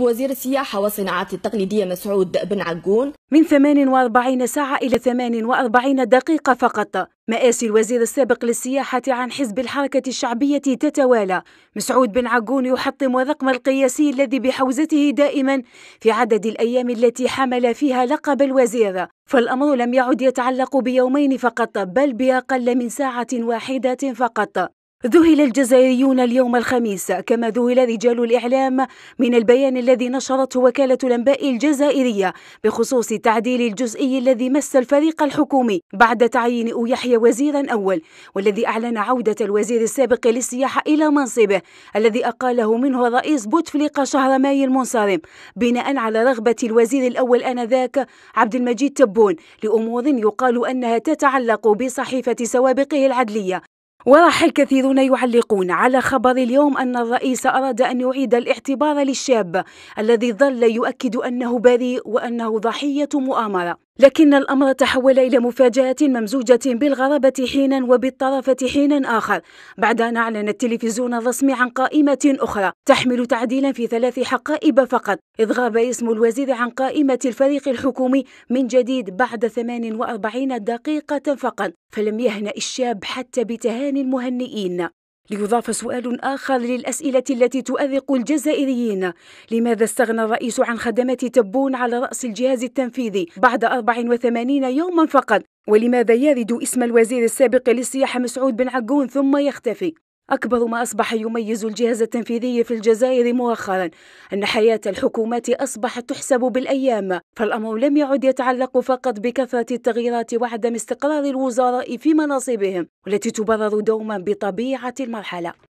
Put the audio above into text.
وزير السياحة والصناعات التقليدية مسعود بن عقون من 48 ساعة إلى 48 دقيقة فقط مآسي الوزير السابق للسياحة عن حزب الحركة الشعبية تتوالى مسعود بن عقون يحطم الرقم القياسي الذي بحوزته دائما في عدد الأيام التي حمل فيها لقب الوزير فالأمر لم يعد يتعلق بيومين فقط بل بأقل من ساعة واحدة فقط ذهل الجزائريون اليوم الخميس كما ذهل رجال الإعلام من البيان الذي نشرته وكالة الأنباء الجزائرية بخصوص التعديل الجزئي الذي مس الفريق الحكومي بعد تعيين يحيى وزيرا أول والذي أعلن عودة الوزير السابق للسياحة إلى منصبه الذي أقاله منه رئيس بوتفليقة شهر ماي المنصرم بناء على رغبة الوزير الأول آنذاك عبد المجيد تبون لأمور يقال أنها تتعلق بصحيفة سوابقه العدلية وراح الكثيرون يعلقون على خبر اليوم أن الرئيس أراد أن يعيد الاعتبار للشاب الذي ظل يؤكد أنه بريء وأنه ضحية مؤامرة لكن الأمر تحول إلى مفاجأة ممزوجة بالغرابة حينا وبالطرفة حينا آخر بعد أن أعلن التلفزيون الرسمي عن قائمة أخرى تحمل تعديلا في ثلاث حقائب فقط إذ غاب اسم الوزير عن قائمة الفريق الحكومي من جديد بعد 48 دقيقة فقط فلم يهنأ الشاب حتى بتهاني المهنئين ليضاف سؤال آخر للأسئلة التي تؤرق الجزائريين لماذا استغنى الرئيس عن خدمات تبون على رأس الجهاز التنفيذي بعد 84 يوما فقط ولماذا يرد اسم الوزير السابق للسياحة مسعود بن عقون ثم يختفي أكبر ما أصبح يميز الجهاز التنفيذي في الجزائر مؤخرا أن حياة الحكومات أصبحت تحسب بالأيام فالأمر لم يعد يتعلق فقط بكثرة التغييرات وعدم استقرار الوزراء في مناصبهم والتي تبرر دوما بطبيعة المرحلة